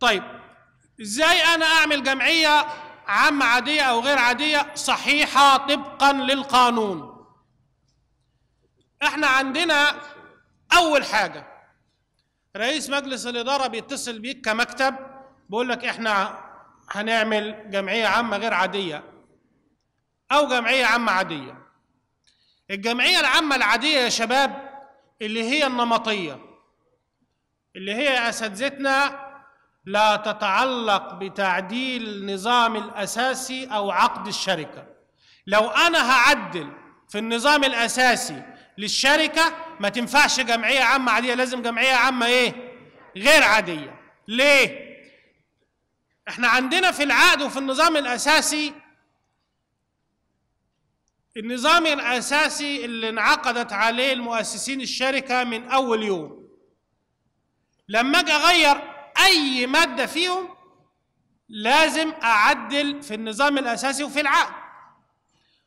طيب ازاي انا اعمل جمعيه عامه عاديه او غير عاديه صحيحه طبقا للقانون احنا عندنا اول حاجه رئيس مجلس الاداره بيتصل بيك كمكتب بيقول لك احنا هنعمل جمعيه عامه غير عاديه او جمعيه عامه عاديه الجمعيه العامه العاديه يا شباب اللي هي النمطيه اللي هي اساتذتنا لا تتعلق بتعديل النظام الاساسي او عقد الشركه لو انا هعدل في النظام الاساسي للشركه ما تنفعش جمعيه عامه عاديه لازم جمعيه عامه ايه غير عاديه ليه احنا عندنا في العقد وفي النظام الاساسي النظام الاساسي اللي انعقدت عليه المؤسسين الشركه من اول يوم لما اجي اغير اي ماده فيهم لازم اعدل في النظام الاساسي وفي العقد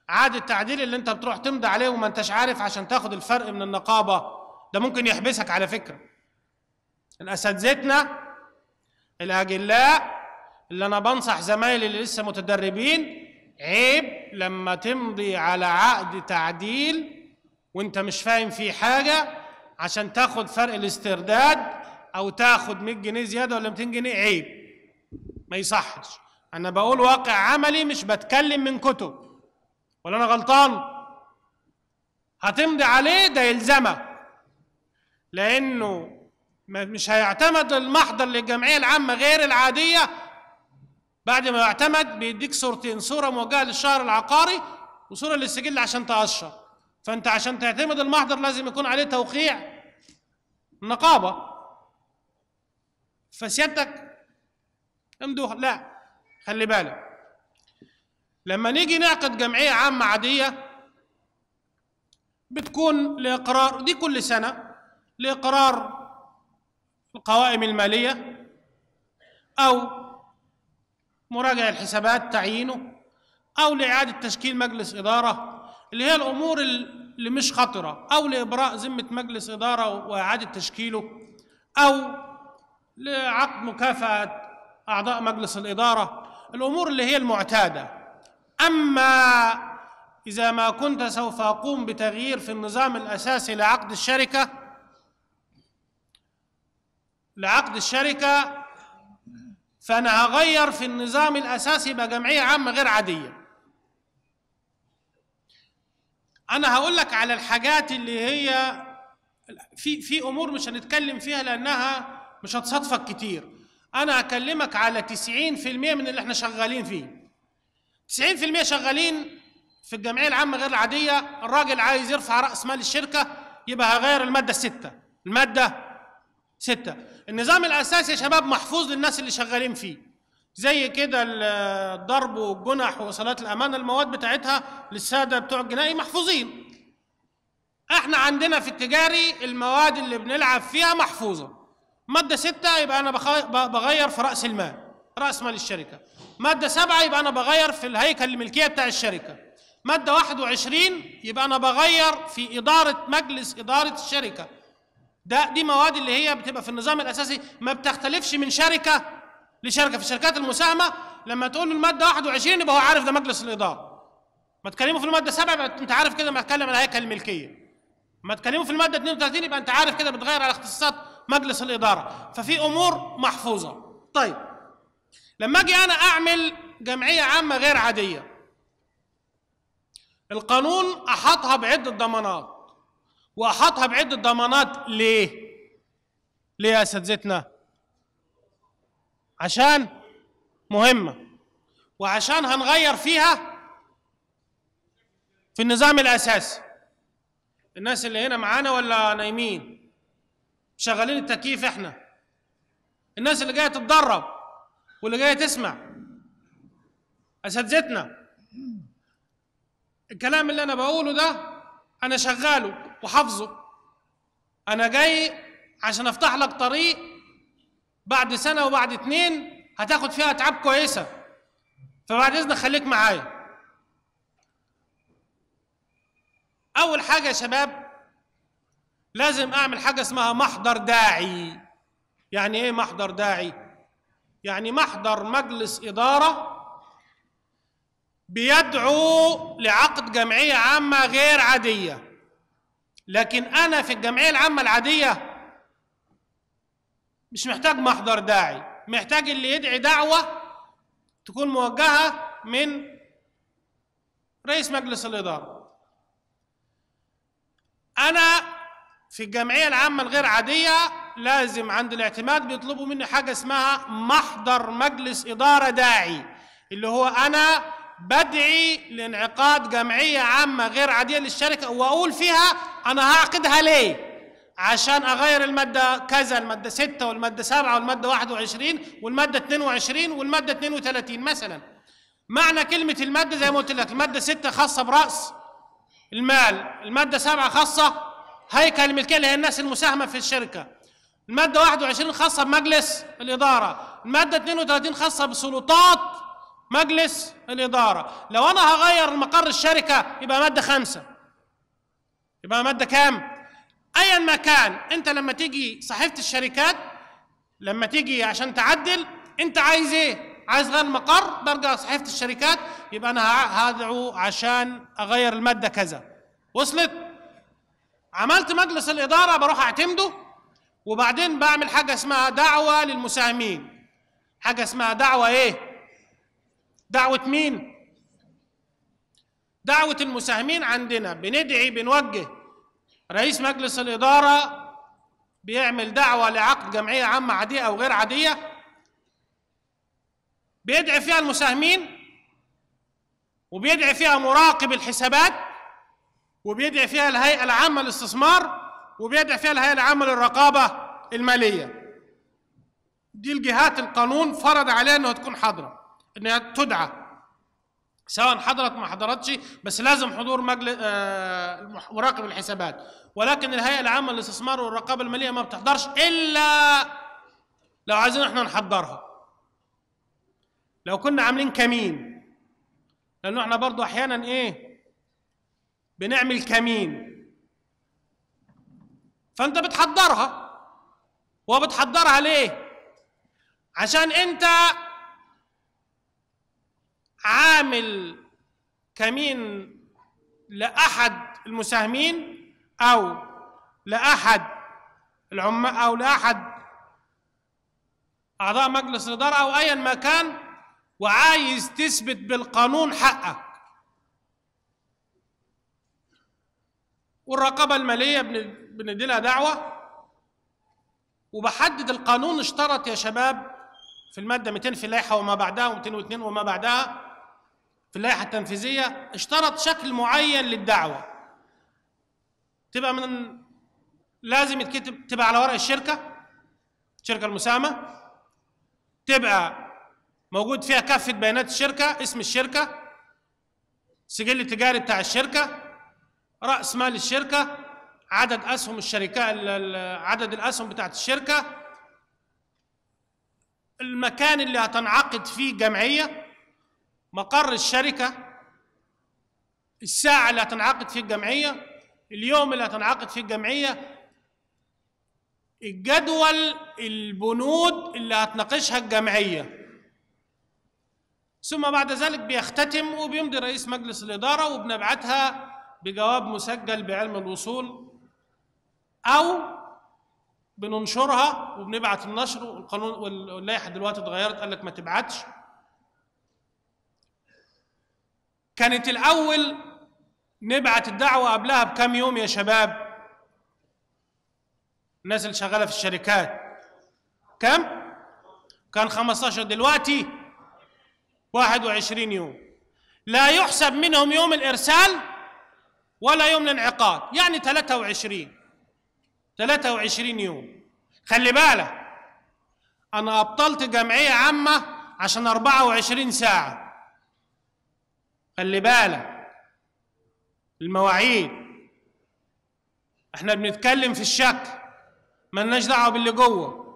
عاد التعديل اللي انت بتروح تمضي عليه وما انتش عارف عشان تاخد الفرق من النقابه ده ممكن يحبسك على فكره اساتذتنا الاجلاء اللي انا بنصح زمايلي اللي لسه متدربين عيب لما تمضي على عقد تعديل وانت مش فاهم فيه حاجه عشان تاخد فرق الاسترداد او تاخد 100 جنيه زياده ولا 200 جنيه عيب ما يصحش انا بقول واقع عملي مش بتكلم من كتب ولا انا غلطان هتمضي عليه ده يلزمك لانه مش هيعتمد المحضر للجمعيه العامه غير العاديه بعد ما يعتمد بيديك صورتين صوره موجهه للشهر العقاري وصوره للسجل عشان تقشر فانت عشان تعتمد المحضر لازم يكون عليه توقيع النقابه فسيادتك امدوها لا خلي بالك لما نيجي نعقد جمعيه عامه عاديه بتكون لاقرار دي كل سنه لاقرار القوائم الماليه او مراجع الحسابات تعيينه او لاعاده تشكيل مجلس اداره اللي هي الامور اللي مش خطره او لابراء ذمه مجلس اداره واعاده تشكيله او لعقد مكافأة أعضاء مجلس الإدارة الأمور اللي هي المعتادة أما إذا ما كنت سوف أقوم بتغيير في النظام الأساسي لعقد الشركة لعقد الشركة فأنا هغير في النظام الأساسي بجمعية عامة غير عادية أنا هقول لك على الحاجات اللي هي في في أمور مش هنتكلم فيها لأنها مش هتصادفك كتير انا اكلمك على 90% من اللي احنا شغالين فيه 90% شغالين في الجمعيه العامه غير العاديه الراجل عايز يرفع راس مال الشركه يبقى هغير الماده السته الماده سته النظام الاساسي يا شباب محفوظ للناس اللي شغالين فيه زي كده الضرب والجنح ووصلات الامانه المواد بتاعتها للساده بتوع الجنائي محفوظين احنا عندنا في التجاري المواد اللي بنلعب فيها محفوظه ماده ستة يبقى انا بغير في راس المال راس مال الشركه ماده سبعة يبقى انا بغير في الهيكل الملكيه بتاع الشركه ماده 21 يبقى انا بغير في اداره مجلس اداره الشركه ده دي مواد اللي هي بتبقى في النظام الاساسي ما بتختلفش من شركه لشركه في الشركات المساهمه لما تقول له الماده 21 يبقى هو عارف ده مجلس الاداره ما تكلمه في الماده 7 يبقى انت عارف كده ما اتكلم عن هيكل الملكيه ما تكلمه في الماده 32 يبقى انت عارف كده بتغير على اختصاصات مجلس الاداره ففي امور محفوظه طيب لما اجي انا اعمل جمعيه عامه غير عاديه القانون احاطها بعده ضمانات واحاطها بعده ضمانات ليه ليه يا اساتذتنا عشان مهمه وعشان هنغير فيها في النظام الاساسي الناس اللي هنا معانا ولا نايمين شغالين التكييف احنا الناس اللي جايه تتدرب واللي جايه تسمع اساتذتنا الكلام اللي انا بقوله ده انا شغاله وحافظه انا جاي عشان افتح لك طريق بعد سنه وبعد اتنين هتاخد فيها اتعاب كويسه فبعد اذنك خليك معايا اول حاجه يا شباب لازم اعمل حاجه اسمها محضر داعي يعني ايه محضر داعي يعني محضر مجلس اداره بيدعو لعقد جمعيه عامه غير عاديه لكن انا في الجمعيه العامه العاديه مش محتاج محضر داعي محتاج اللي يدعي دعوه تكون موجهه من رئيس مجلس الاداره انا في الجمعية العامة الغير عادية لازم عند الاعتماد بيطلبوا مني حاجة اسمها محضر مجلس إدارة داعي اللي هو أنا بدعي لانعقاد جمعية عامة غير عادية للشركة وأقول فيها أنا هعقدها ليه عشان أغير المادة كذا المادة 6 والمادة 7 والمادة 21 والمادة 22 والمادة 32 مثلا معنى كلمة المادة زي ما قلت لك المادة 6 خاصة برأس المال المادة 7 خاصة هيكل الملكيه اللي هي الناس المساهمه في الشركه الماده 21 خاصه بمجلس الاداره الماده 32 خاصه بسلطات مجلس الاداره لو انا هغير مقر الشركه يبقى ماده خمسة يبقى ماده كام ايا ما كان انت لما تيجي صحيفه الشركات لما تيجي عشان تعدل انت عايز ايه عايز غير المقر برجع صحيفه الشركات يبقى انا هدعو عشان اغير الماده كذا وصلت عملت مجلس الاداره بروح اعتمده وبعدين بعمل حاجه اسمها دعوه للمساهمين حاجه اسمها دعوه ايه دعوه مين دعوه المساهمين عندنا بندعي بنوجه رئيس مجلس الاداره بيعمل دعوه لعقد جمعيه عامه عاديه او غير عاديه بيدعي فيها المساهمين وبيدعي فيها مراقب الحسابات وبيدعي فيها الهيئه العامه للاستثمار وبيدعي فيها الهيئه العامه للرقابه الماليه دي الجهات القانون فرض عليها انها تكون حاضره انها تدعى سواء حضرت ما حضرتش بس لازم حضور مجلس آه مراقب الحسابات ولكن الهيئه العامه للاستثمار والرقابه الماليه ما بتحضرش الا لو عايزين احنا نحضرها لو كنا عاملين كمين لانه احنا برضو احيانا ايه بنعمل كمين فانت بتحضرها وبتحضرها ليه عشان انت عامل كمين لاحد المساهمين او لاحد العمال او لاحد اعضاء مجلس الاداره او ايا ما كان وعايز تثبت بالقانون حقك والرقابه الماليه بندي لها دعوه وبحدد القانون اشترط يا شباب في الماده 200 في اللائحه وما بعدها و202 وما بعدها في اللائحه التنفيذيه اشترط شكل معين للدعوه تبقى من لازم يتكتب تبقى على ورق الشركه الشركه المساهمه تبقى موجود فيها كافه بيانات الشركه اسم الشركه السجل التجاري بتاع الشركه راس مال الشركه عدد اسهم الشركه عدد الاسهم بتاعت الشركه المكان اللي هتنعقد فيه الجمعيه مقر الشركه الساعه اللي هتنعقد فيه الجمعيه اليوم اللي هتنعقد فيه الجمعيه الجدول البنود اللي هتناقشها الجمعيه ثم بعد ذلك بيختتم وبيمضي رئيس مجلس الاداره وبنبعتها بجواب مسجل بعلم الوصول او بننشرها وبنبعت النشر والقانون واللائحه دلوقتي اتغيرت قال لك ما تبعتش كانت الاول نبعت الدعوه قبلها بكام يوم يا شباب الناس اللي شغاله في الشركات كم كان 15 دلوقتي 21 يوم لا يحسب منهم يوم الارسال ولا يوم الانعقاد يعني 23 23 يوم خلي بالك انا ابطلت جمعيه عامه عشان 24 ساعه خلي بالك المواعيد احنا بنتكلم في الشكل لناش دعوه باللي جوه